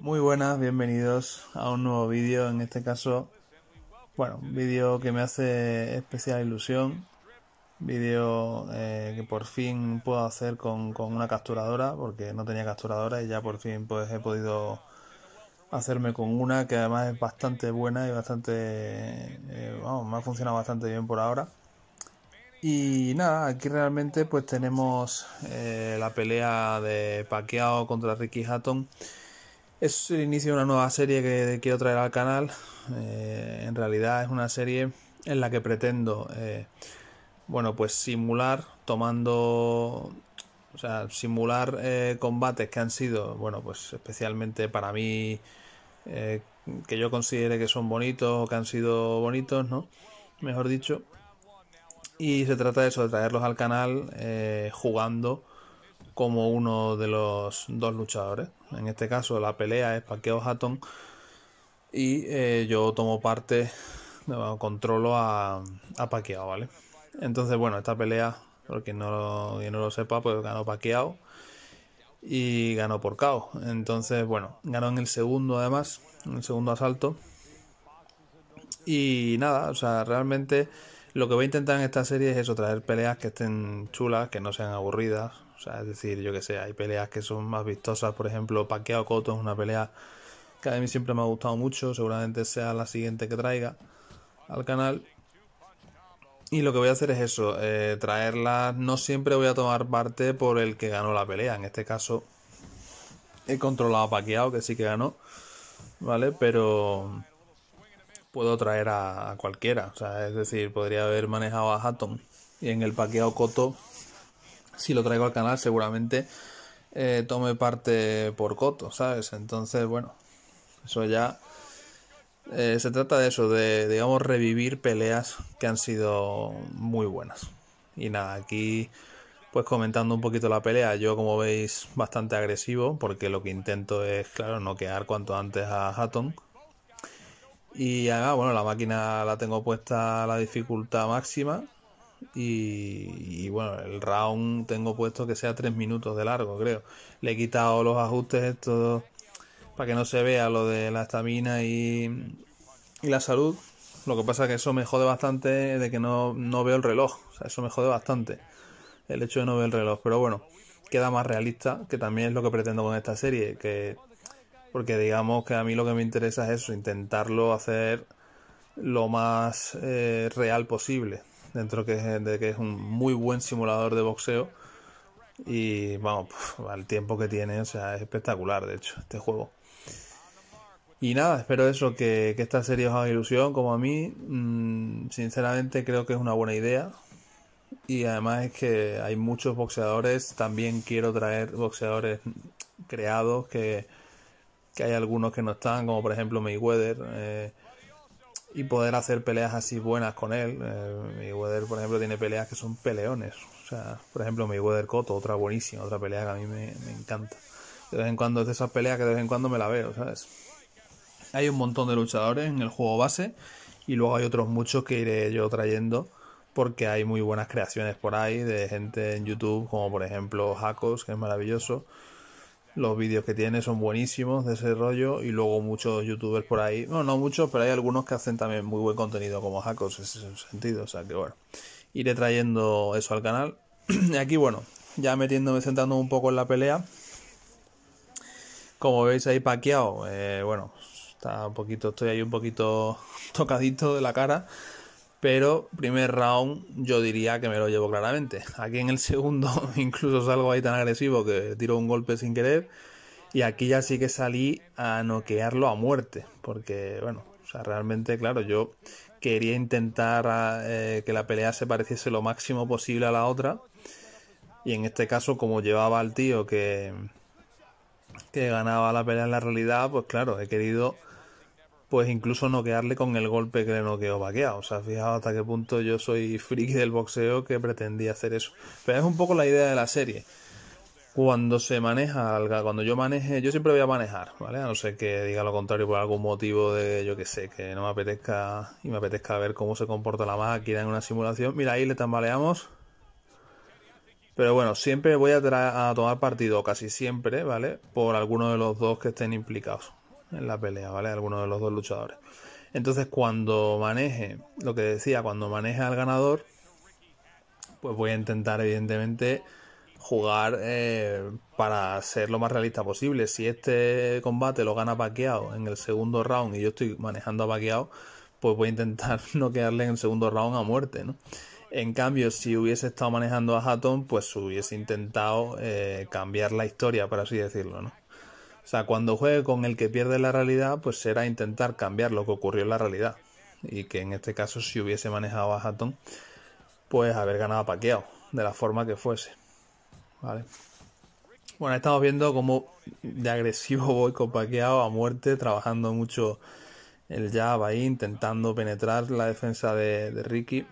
Muy buenas, bienvenidos a un nuevo vídeo, en este caso, bueno, un vídeo que me hace especial ilusión, vídeo eh, que por fin puedo hacer con, una capturadora, porque no tenía capturadora y ya por fin pues he podido hacerme con una que además es bastante buena y bastante, eh, vamos, me ha funcionado bastante bien por ahora. Y nada, aquí realmente pues tenemos eh, la pelea de paqueado contra Ricky Hatton es el inicio de una nueva serie que quiero traer al canal. Eh, en realidad es una serie en la que pretendo, eh, bueno, pues simular, tomando, o sea, simular eh, combates que han sido, bueno, pues especialmente para mí, que yo considere que son bonitos o que han sido bonitos, ¿no? Mejor dicho. Y se trata de eso, de traerlos al canal jugando como uno de los dos luchadores. En este caso la pelea es Paqueo Hatton y eh, yo tomo parte, controlo a, a ¿vale? Entonces, bueno, esta pelea, por quien no, lo sepa, pues ganó Paqueo y ganó por KO. Entonces, bueno, ganó en el segundo además, en el segundo asalto. Y nada, o sea, realmente lo que voy a intentar en esta serie es eso, traer peleas que estén chulas, que no sean aburridas, o sea, es decir, yo que sé, hay peleas que son más vistosas. Por ejemplo, Paqueo Coto es una pelea que a mí siempre me ha gustado mucho. Seguramente sea la siguiente que traiga al canal. Y lo que voy a hacer es eso, eh, traerla... No siempre voy a tomar parte por el que ganó la pelea. En este caso, he controlado a que sí que ganó. ¿Vale? Pero puedo traer a, cualquiera. O sea, es decir, podría haber manejado a Hatton. Y en el Paqueado Coto si lo traigo al canal seguramente eh, tome parte por coto, ¿sabes? Entonces, bueno, eso ya... Eh, se trata de eso, de, digamos, revivir peleas que han sido muy buenas. Y nada, aquí pues comentando un poquito la pelea, yo como veis bastante agresivo, porque lo que intento es, claro, no quedar cuanto antes a Hatton. Y ah, bueno, la máquina la tengo puesta a la dificultad máxima, y, bueno, el round tengo puesto que sea 3 minutos de largo, creo. Le he quitado los ajustes todo para que no se vea lo de la estamina y, la salud. Lo que pasa es que eso me jode bastante de que no, veo el reloj. O sea, eso me jode bastante el hecho de no ver el reloj. Pero bueno, queda más realista, que también es lo que pretendo con esta serie. Porque digamos que a mí lo que me interesa es eso, intentarlo hacer lo más eh, real posible dentro de que es un muy buen simulador de boxeo. Y vamos, al tiempo que tiene, o sea, es espectacular, de hecho, este juego. Y nada, espero eso, que, esta serie os haga ilusión, como a mí. Mm, sinceramente creo que es una buena idea. Y además es que hay muchos boxeadores, también quiero traer boxeadores creados, que, que hay algunos que no están, como por ejemplo Mayweather. Eh, y poder hacer peleas así buenas con él. Mi eh, Mayweather, por ejemplo, tiene peleas que son peleones. O sea, por ejemplo, mi weather Coto, otra buenísima, otra pelea que a mí me, encanta. De vez en cuando es de esas peleas que de vez en cuando me la veo, ¿sabes? Hay un montón de luchadores en el juego base y luego hay otros muchos que iré yo trayendo porque hay muy buenas creaciones por ahí de gente en YouTube, como por ejemplo Hakos que es maravilloso los vídeos que tiene son buenísimos de ese rollo y luego muchos youtubers por ahí, bueno, no muchos, pero hay algunos que hacen también muy buen contenido como ese en ese sentido, o sea que bueno, iré trayendo eso al canal. y aquí bueno, ya metiéndome, sentando un poco en la pelea, como veis ahí paqueado, eh, bueno, está un poquito, estoy ahí un poquito tocadito de la cara, pero primer round yo diría que me lo llevo claramente. Aquí en el segundo incluso salgo ahí tan agresivo que tiro un golpe sin querer. Y aquí ya sí que salí a noquearlo a muerte. Porque, bueno, o sea, realmente, claro, yo quería intentar ah, eh, que la pelea se pareciese lo máximo posible a la otra. Y en este caso, como llevaba al tío que, que ganaba la pelea en la realidad, pues claro, he querido pues incluso noquearle con el golpe que le noqueó vaqueado. O sea, fijaos hasta qué punto yo soy friki del boxeo que pretendía hacer eso. Pero es un poco la idea de la serie. Cuando se maneja, cuando yo maneje, yo siempre voy a manejar, ¿vale? A no ser que diga lo contrario por algún motivo de, yo que sé, que no me apetezca y me apetezca ver cómo se comporta la máquina en una simulación. Mira, ahí le tambaleamos. Pero bueno, siempre voy a, a tomar partido, casi siempre, ¿vale? Por alguno de los dos que estén implicados en la pelea, ¿vale? Alguno de los dos luchadores. Entonces, cuando maneje, lo que decía, cuando maneje al ganador, pues voy a intentar, evidentemente, jugar eh, para ser lo más realista posible. Si este combate lo gana paqueado en el segundo round y yo estoy manejando a paqueado, pues voy a intentar no quedarle en el segundo round a muerte, ¿no? En cambio, si hubiese estado manejando a Hatton, pues hubiese intentado eh, cambiar la historia, por así decirlo, ¿no? O sea, cuando juegue con el que pierde la realidad, pues será intentar cambiar lo que ocurrió en la realidad. Y que en este caso, si hubiese manejado a Hatton, pues haber ganado a Paqueado, de la forma que fuese. Vale. Bueno, estamos viendo cómo de agresivo voy con Paqueado a muerte, trabajando mucho el jab ahí, intentando penetrar la defensa de, de Ricky.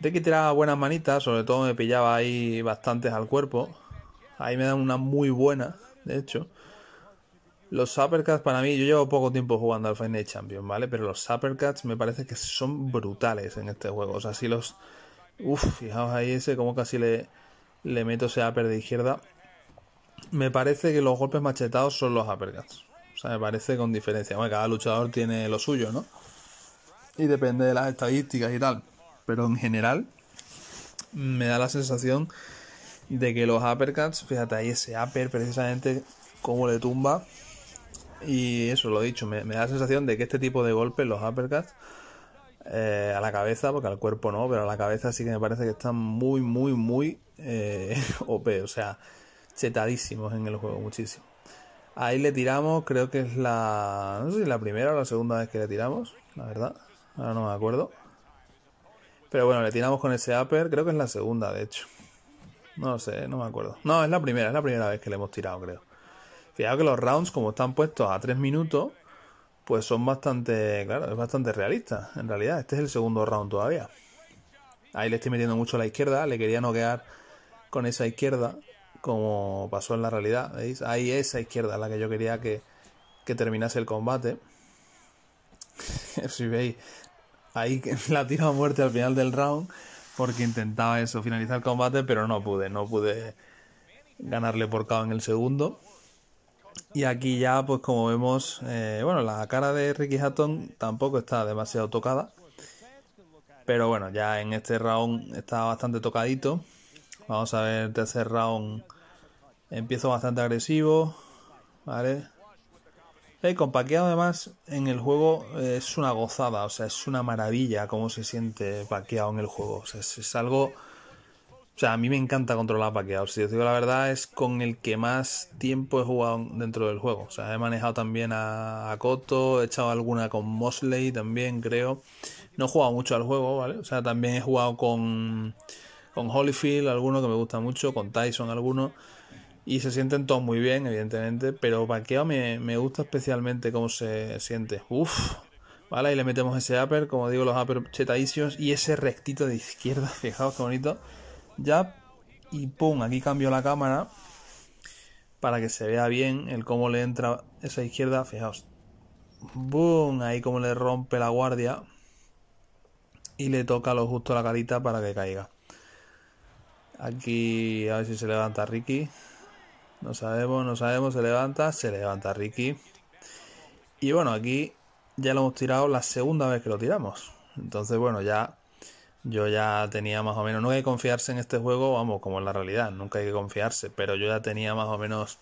Ricky tiraba buenas manitas, sobre todo me pillaba ahí bastantes al cuerpo. Ahí me dan una muy buena, de hecho. Los uppercuts para mí, yo llevo poco tiempo jugando al Final Champions, ¿vale? Pero los uppercuts me parece que son brutales en este juego. O sea, si los... Uf, fijaos ahí ese, como casi le, le meto ese upper de izquierda. Me parece que los golpes machetados son los uppercuts. O sea, me parece con diferencia. cada luchador tiene lo suyo, ¿no? Y depende de las estadísticas y tal. Pero en general, me da la sensación de que los uppercuts, fíjate ahí ese upper precisamente, como le tumba. Y eso, lo he dicho, me, da la sensación de que este tipo de golpes, los uppercuts, eh, a la cabeza, porque al cuerpo no, pero a la cabeza sí que me parece que están muy, muy, muy eh, OP, o sea, chetadísimos en el juego, muchísimo. Ahí le tiramos, creo que es la. No sé si la primera o la segunda vez que le tiramos, la verdad. Ahora no me acuerdo. Pero bueno, le tiramos con ese upper, creo que es la segunda, de hecho. No sé, no me acuerdo. No, es la primera, es la primera vez que le hemos tirado, creo. Fijaos que los rounds, como están puestos a 3 minutos, pues son bastante, claro, es bastante realista. En realidad, este es el segundo round todavía. Ahí le estoy metiendo mucho a la izquierda, le quería no quedar con esa izquierda, como pasó en la realidad, ¿veis? Ahí esa izquierda es la que yo quería que, terminase el combate. si veis, ahí la tiro a muerte al final del round, porque intentaba eso, finalizar el combate, pero no pude, no pude ganarle por KO en el segundo. Y aquí ya, pues como vemos, eh, bueno, la cara de Ricky Hatton tampoco está demasiado tocada. Pero bueno, ya en este round está bastante tocadito. Vamos a ver, el tercer round empiezo bastante agresivo. ¿Vale? Eh, con paqueado además en el juego eh, es una gozada, o sea, es una maravilla cómo se siente paqueado en el juego. O sea, es algo o sea, a mí me encanta controlar paqueados. Si os digo la verdad, es con el que más tiempo he jugado dentro del juego. O sea, he manejado también a, a Koto, he echado alguna con Mosley también, creo. No he jugado mucho al juego, ¿vale? O sea, también he jugado con, con Holyfield, alguno que me gusta mucho, con Tyson, alguno. Y se sienten todos muy bien, evidentemente. Pero paqueado me, me gusta especialmente cómo se siente. Uf, ¿vale? Y le metemos ese upper, como digo, los upper chetadicios y ese rectito de izquierda, fijaos qué bonito. Ya y pum, aquí cambio la cámara para que se vea bien el cómo le entra esa izquierda, fijaos, boom, ahí como le rompe la guardia y le toca lo justo la carita para que caiga. Aquí a ver si se levanta Ricky. No sabemos, no sabemos, se levanta, se levanta Ricky. Y bueno, aquí ya lo hemos tirado la segunda vez que lo tiramos. Entonces, bueno, ya yo ya tenía más o menos, no hay que confiarse en este juego, vamos, como en la realidad, nunca hay que confiarse, pero yo ya tenía más o menos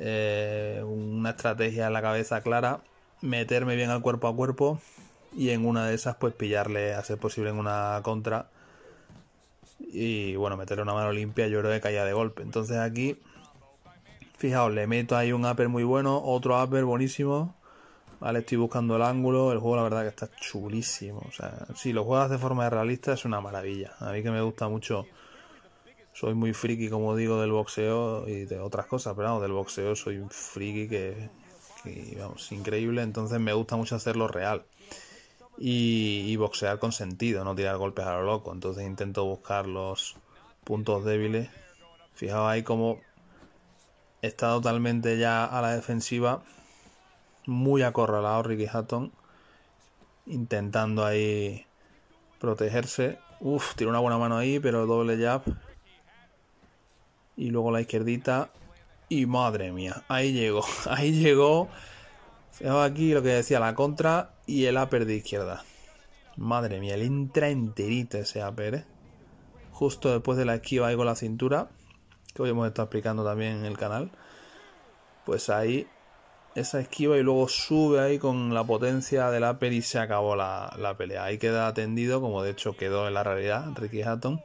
eh, una estrategia en la cabeza clara, meterme bien al cuerpo a cuerpo y en una de esas pues pillarle a posible en una contra y bueno, meterle una mano limpia yo creo que caía de golpe. Entonces aquí, fijaos, le meto ahí un upper muy bueno, otro upper buenísimo ¿vale? Estoy buscando el ángulo, el juego la verdad que está chulísimo. O sea, si lo juegas de forma realista es una maravilla. A mí que me gusta mucho, soy muy friki, como digo, del boxeo y de otras cosas, pero vamos, del boxeo soy un friki que, vamos, increíble. Entonces me gusta mucho hacerlo real. Y, y boxear con sentido, no tirar golpes a lo loco. Entonces intento buscar los puntos débiles. Fijaos ahí como está totalmente ya a la defensiva muy acorralado Ricky Hatton. Intentando ahí protegerse. Uf, tiene una buena mano ahí, pero doble jab. Y luego la izquierdita. Y madre mía, ahí llegó, ahí llegó. Fijaos aquí lo que decía, la contra y el upper de izquierda. Madre mía, el entra enterito ese upper, eh. Justo después de la esquiva ahí con la cintura, que hoy hemos estado explicando también en el canal. Pues ahí esa esquiva y luego sube ahí con la potencia del Apple y se acabó la, pelea. Ahí queda tendido, como de hecho quedó en la realidad Ricky Hatton.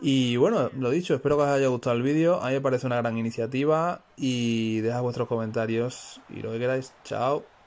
Y bueno, lo dicho, espero que os haya gustado el vídeo. Ahí parece una gran iniciativa. Y dejad vuestros comentarios y lo que queráis. Chao.